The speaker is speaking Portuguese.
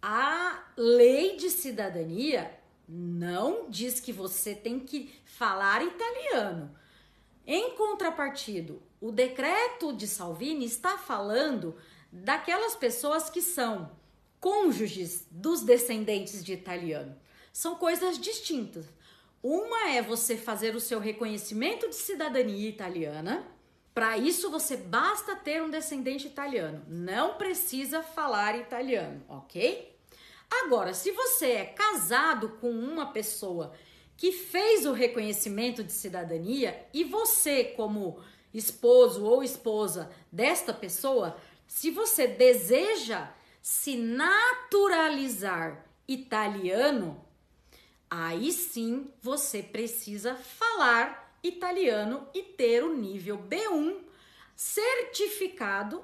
a lei de cidadania não diz que você tem que falar italiano. Em contrapartido, o decreto de Salvini está falando daquelas pessoas que são cônjuges dos descendentes de italiano. São coisas distintas. Uma é você fazer o seu reconhecimento de cidadania italiana para isso você basta ter um descendente italiano, não precisa falar italiano, ok? Agora, se você é casado com uma pessoa que fez o reconhecimento de cidadania e você, como esposo ou esposa desta pessoa, se você deseja se naturalizar italiano, aí sim você precisa falar italiano e ter o nível B1 certificado